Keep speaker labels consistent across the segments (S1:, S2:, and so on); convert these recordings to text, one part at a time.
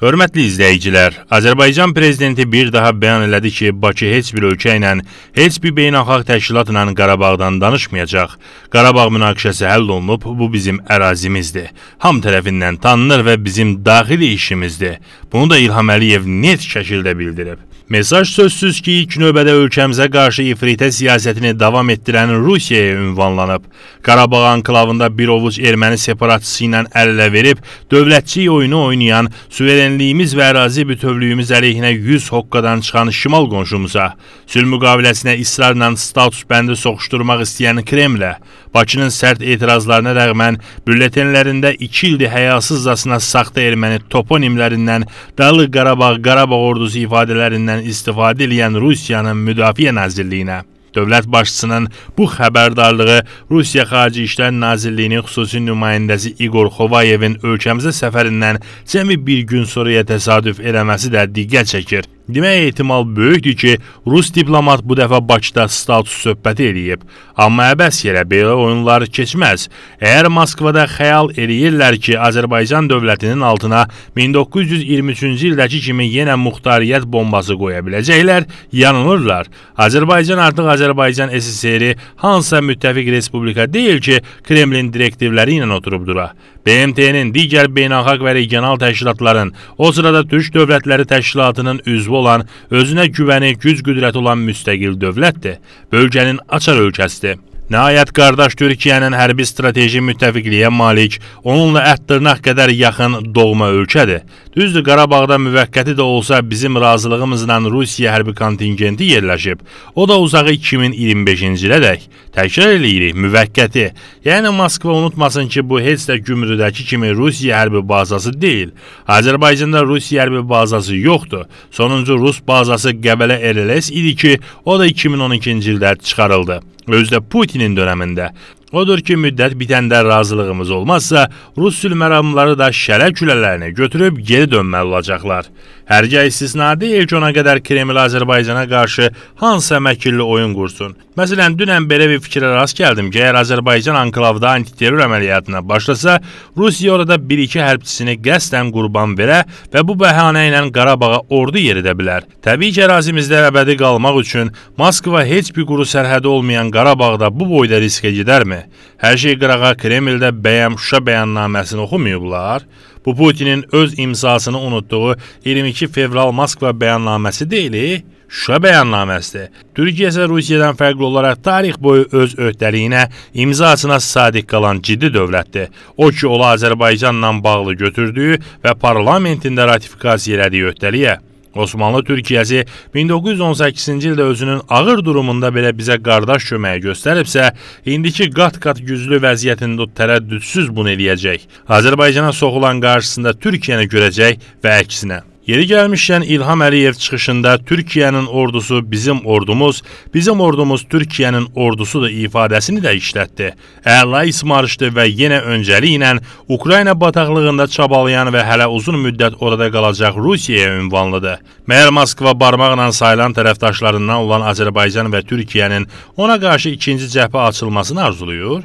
S1: Hörmətli izləyicilər, Azərbaycan prezidenti bir daha bəyan elədi ki, Bakı heç bir ölkə ilə, heç bir beynəlxalq təşkilatla Qarabağdan danışmayacaq. Qarabağ münaqişəsi həll olunub, bu bizim ərazimizdir. Ham tərəfindən tanınır və bizim daxili işimizdir. Bunu da İlham Əliyev net şəkildə bildirib. Mesaj sözsüz ki, ilk növbədə ölkəmizə qarşı ifritə siyasətini davam etdirən Rusiyaya ünvanlanıb. Qarabağ anklavında bir ovuc erməni separatçısı ilə əl-ələ verib, dövlətçilik oyunu oynayan, suverenliyimiz və ərazi bütövlüyümüz əleyhinə 100 hoqqadan çıxan şimal qonşumuza, sülh müqaviləsinə israrla status bəndi soxuşturmaq istəyən Kremlə, Bakının sərt etirazlarına rəğmən bülletenlərində 2 ildir həyasızcasına saxta erməni toponimlərindən, Dağlıq Qarabağ, Qarabağ ordusu ifadələrindən istifadə edən Rusiyanın Müdafiə Nazirliyinə Dövlət başçısının bu xəbərdarlığı Rusiya Xarici İşlər Nazirliyinin xüsusi nümayəndəsi İqor Xovayevin ölkəmizə səfərindən cəmi bir gün sonraya təsadüf eləməsi də diqqət çəkir. Demək ehtimal böyükdür ki, rus diplomat bu dəfə Bakıda status söhbəti eləyib. Amma əbəs yerə belə oyunlar keçməz. Əgər Moskvada xəyal eləyirlər ki, Azərbaycan dövlətinin altına 1923-cü ildəki kimi yenə muxtariyyət bombası qoya biləcəklər, yanılırlar. Azərbaycan artıq Azərbaycan SSR-i hansısa müttəfiq respublika deyil ki, Kremlin direktivləri ilə oturub dura. BMT-nin digər beynəlxalq və regional təşkilatların, o sırada Türk dövlətləri təşkilatının üzvü olan, özünə güvəni, güc-qüdrət olan müstəqil dövlətdir. Bölgənin açar ölkəsidir. Nəhayət qardaş Türkiyənin hərbi strateji müttəfiqliyə malik, onunla ət dırnaq qədər yaxın doğma ölkədir. Düzdür, Qarabağda müvəqqəti də olsa bizim razılığımızla Rusiya hərbi kontingenti yerləşib. O da uzağı 2025-ci ilədək. Təkrar eləyirik, müvəqqəti. Yəni Moskva unutmasın ki, bu heç də Gümrüdəki kimi Rusiya hərbi bazası deyil. Azərbaycanda Rusiya hərbi bazası yoxdur. Sonuncu Rus bazası Qəbələ RLS idi ki, o da 2012-ci ildə çıxarıldı. Özdə Putinin dönəmində Odur ki, müddət bitəndə razılığımız olmazsa, rus sülməramları da şələ külələrini götürüb geri dönməli olacaqlar. Hərgəy istisna deyil ki, ona qədər Kreml Azərbaycana qarşı hansı əməkilli oyun qursun. Məsələn, dünən belə bir fikrə rast gəldim ki, əgər Azərbaycan anklavda antiterror əməliyyatına başlasa, Rusiya orada 1-2 hərbçisini qəsdən qurban verə və bu bəhanə ilə Qarabağa ordu yeridə bilər. Təbii ki, ərazimizdə əbədi qalmaq üçün Moskva heç bir quru sərhədi olmayan Qarabağda bu boyda riskə gedərmi? Hər şey qırağa Kremldə bəyəm Şuşa bəyannaməsini oxumayıblar? Bu Putinin öz imzasını unutduğu 22 fevral Moskva bəyannaməsi deyil, e? Şuşa bəyannaməsidir. Türkiyə isə Rusiyadan fərqli olaraq tarix boyu öz öhdəliyinə, imzasına sadiq qalan ciddi dövlətdir. O ki, ola Azərbaycanla bağlı götürdüyü və parlamentində ratifikasiya elədiyi öhdəliyə Osmanlı Türkiyəsi 1918-ci ildə özünün ağır durumunda belə bizə qardaş köməyi göstəribsə, indiki qat-qat güclü vəziyyətində tərəddüdsüz bunu eləyəcək. Azərbaycana soxulan qarşısında Türkiyəni görəcək və əksinə. Yeri gəlmişkən İlham Əliyev çıxışında Türkiyənin ordusu bizim ordumuz, bizim ordumuz Türkiyənin ordusudur ifadəsini də işlətdi. Əla ismarışdı və yenə öncəliklə Ukrayna bataqlığında çabalayan və hələ uzun müddət orada qalacaq Rusiyaya ünvanlıdır. Məyər Moskva barmaqla sayılan tərəfdaşlarından olan Azərbaycan və Türkiyənin ona qarşı ikinci cəbhə açılmasını arzulayır?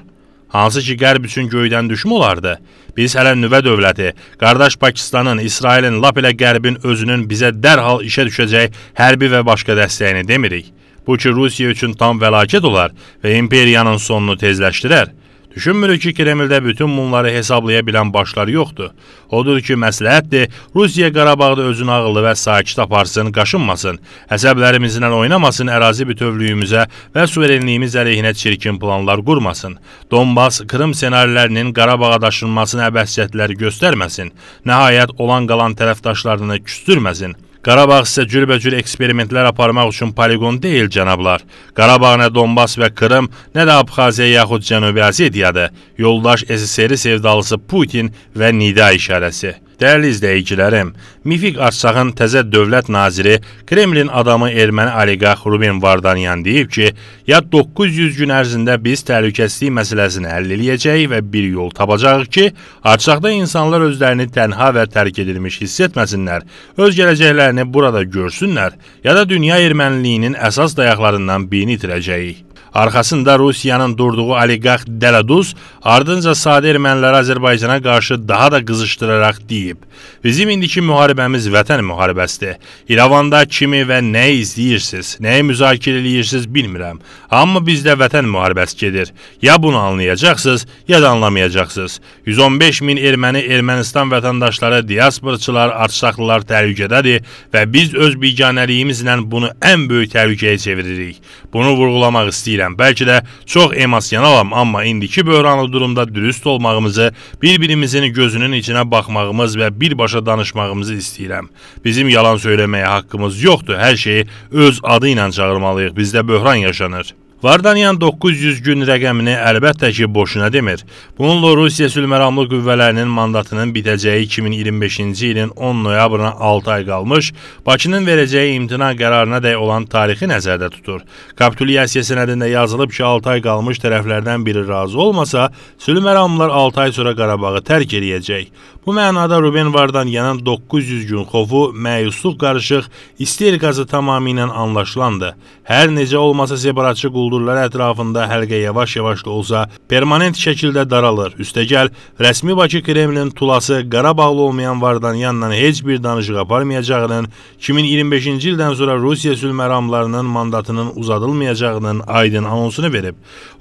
S1: hansı ki qərb üçün göydən düşmə olardı. Biz hələ nüvə dövləti, qardaş Pakistanın, İsrailin, lap elə qərbin özünün bizə dərhal işə düşəcək hərbi və başqa dəstəyini demirik. Bu ki Rusiya üçün tam vəlakət olar və imperiyanın sonunu tezləşdirər. Düşünmürük ki, Kremldə bütün bunları hesablaya bilən başlar yoxdur. Odur ki, məsləhətdir, Rusiya Qarabağda özünü ağıllı və sakit aparsın, qaşınmasın, əsəblərimizlə oynamasın, ərazi bütövlüyümüzə və suverenliyimiz əleyhinə çirkin planlar qurmasın. Donbas, Krım senarilərinin Qarabağa daşınmasına əbəs cəhdləri göstərməsin, nəhayət olan qalan tərəfdaşlarını küstürməsin. Qarabağ isə cürbəcür eksperimentlər aparmaq üçün poligon deyil, cənablar. Qarabağ nə Donbas və Krım, nə də Abxaziya yaxud Cənubi Azediyadır. Yoldaş SSR sevdalısı Putin və Nida işarəsi. Dəyərli izləyicilərim, Mifik Artsağın təzə dövlət naziri Kremlin adamı erməni oliqarx Ruben Vardanyan deyib ki, ya 900 gün ərzində biz təhlükəsizlik məsələsini həll eləyəcəyik və bir yol tapacağıq ki, Artsağda insanlar özlərini tənha və tərk edilmiş hiss etməsinlər, öz gələcəklərini burada görsünlər, ya da dünya erməniliyinin əsas dayaqlarından birini itirəcəyik. Arxasında Rusiyanın durduğu oliqarx Dələduz ardınca sadə erməniləri Azərbaycana qarşı daha da qızışdıraraq deyib: "Bizim indiki müharibəmiz vətən müharibəsidir. İrəvanda kimi və nə izləyirsiz, nəyi müzakirə eləyirsiz bilmirəm, amma bizdə vətən müharibəsi gedir. Ya bunu anlayacaqsınız, ya da anlamayacaqsınız. 115 min erməni Ermənistan vətəndaşları, diasporçular, artsaqlılar təhlükədədir və biz öz biganəliyimizlə bunu ən böyük təhlükəyə çeviririk. Bunu vurğulamaq istəyirəm deyirəm. Bəlkə də çox emosionalam, amma indiki böhranlı durumda dürüst olmağımızı, bir-birimizin gözünün içinə baxmağımız və birbaşa danışmağımızı istəyirəm. Bizim yalan söyləməyə haqqımız yoxdur. Hər şeyi öz adı ilə çağırmalıyıq. Bizdə böhran yaşanır. Vardanyan 900 gün rəqəmini əlbəttə ki, boşuna demir. Bununla Rusiya sülhməramlı qüvvələrinin mandatının bitəcəyi 2025-ci ilin 10 noyabrına 6 ay qalmış, Bakının verəcəyi imtina qərarına dəy olan tarixi nəzərdə tutur. Kapitulyasiya sənədində yazılıb ki, 6 ay qalmış tərəflərdən biri razı olmasa, sülhməramlılar 6 ay sonra Qarabağı tərk edəcək. Bu mənada Ruben Vardanyanın 900 gün xofu, məyusluq qarışıq, isterikası tamamilə anlaşılandı. Hər necə olmasa separatçı quldur quldurlar ətrafında həlqə yavaş-yavaş da olsa permanent şəkildə daralır. Üstəgəl, rəsmi Bakı Kremlin tulası Qarabağlı olmayan Vardanyanla heç bir danışıq aparmayacağının, 2025-ci ildən sonra Rusiya sülh məramlarının mandatının uzadılmayacağının aydın anonsunu verib.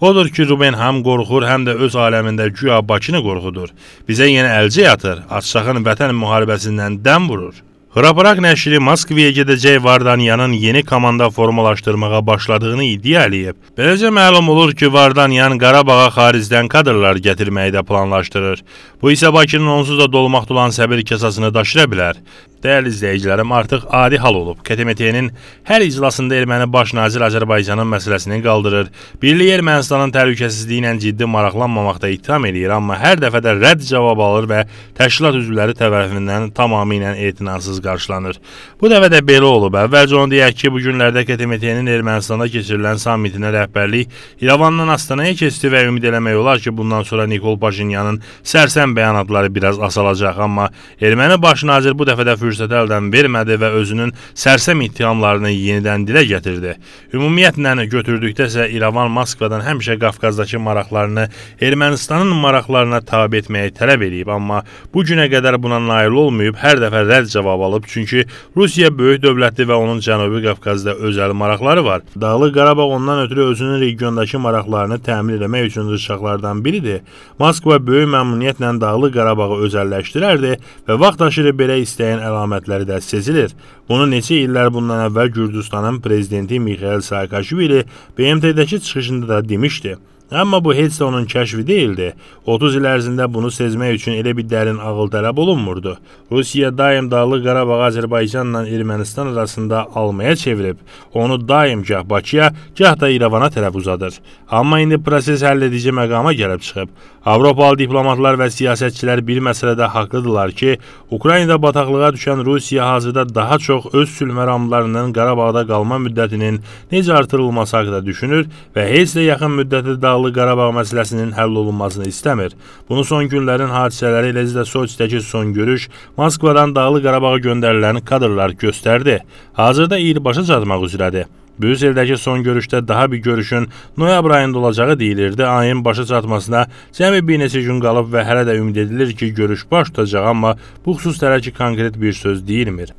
S1: Odur ki, Rubenham qorxur, həm də öz aləmində güya Bakını qorxudur. Bizə yenə əlcək atır, Artsaxın vətən müharibəsindən dəm vurur. Xraparaq nəşri Moskvaya gedəcək Vardanyanın yeni komanda formalaşdırmağa başladığını iddia eləyib. Beləcə məlum olur ki, Vardanyan Qarabağa xaricdən kadrlar gətirməyi də planlaşdırır. Bu isə Bakının onsuz da dolmaqda olan səbir kasasını daşıra bilər. Dəyərli izləyicilərim, artıq adi hal olub. KTMT-nin hər iclasında erməni baş nazir Azərbaycanın məsələsini qaldırır. Birliyi Ermənistanın təhlükəsizliyi ilə ciddi maraqlanmamaqda ittiham eləyir, amma hər dəfə də rədd cavabı alır və təşkilat üzvləri tərəfindən tamamilə etinasız qarşılanır. Bu dəfə də belə olub. Əvvəlcə onu deyək ki, bu günlərdə KTMT-nin Ermənistanda keçirilən sammitinə rəhbərlik İrəvandan Astanaya keçdi və ümid eləmək olar ki, bundan sonra Nikol Paşinyanın sərsəm bəyanatları biraz asalacaq, amma erməni baş nazir bu dəfə də fürsət müjdə əldən vermədi və özünün sərsəm ittihamlarını yenidən dilə gətirdi. Ümumiyyətlə götürdükdə isə İrəvan Moskvadan həmişə Qafqazdakı maraqlarını Ermənistanın maraqlarına tabe etməyi tələb edib, amma bu günə qədər buna nail olmayıb, hər dəfə rədd cavab alıb, çünki Rusiya böyük dövlətdir və onun Cənubi Qafqazda özəl maraqları var. Dağlıq Qarabağ ondan ötürü özünün regiondakı maraqlarını təmin etmək üçün rıçaqlardan biridir. Moskva böyük məmnuniyyətlə Dağlıq Qarabağı özəlləşdirərdi və vaxt aşırı belə istəyən əlan əlamətləri də sezilir. Bunu neçə illər bundan əvvəl Gürcüstanın prezidenti Mikhail Saakashvili BMT-dəki çıxışında da demişdi. Amma bu heç də onun kəşfi deyildi. 30 il ərzində bunu sezmək üçün elə bir dərin ağıl tələb olunmurdu. Rusiya daim Dağlıq Qarabağ Azərbaycanla Ermənistan arasında almaya çevirib, onu daim gah Bakıya, gah da İrəvana tərəf uzadır. Amma indi proses həll edici məqama gəlib çıxıb. Avropalı diplomatlar və siyasətçilər bir məsələdə haqlıdırlar ki, Ukraynada bataqlığa düşən Rusiya hazırda daha çox öz sülh məramlarının Qarabağda qalma müddətinin necə artırılması haqqında düşünür və heç də yaxın müddətdə Dağlıq Qarabağ məsələsinin həll olunmasını istəmir. Bunu son günlərin hadisələri eləcə də Soçidəki son görüş Moskvadan Dağlıq Qarabağa göndərilən kadrlar göstərdi. Hazırda ilbaşa çatmaq üzrədir. Brüsseldəki son görüşdə daha bir görüşün noyabr ayında olacağı deyilirdi. Ayın başa çatmasına cəmi bir neçə gün qalıb və hələ də ümid edilir ki, görüş baş tutacaq, amma bu xüsusda hələ ki konkret bir söz deyilmir.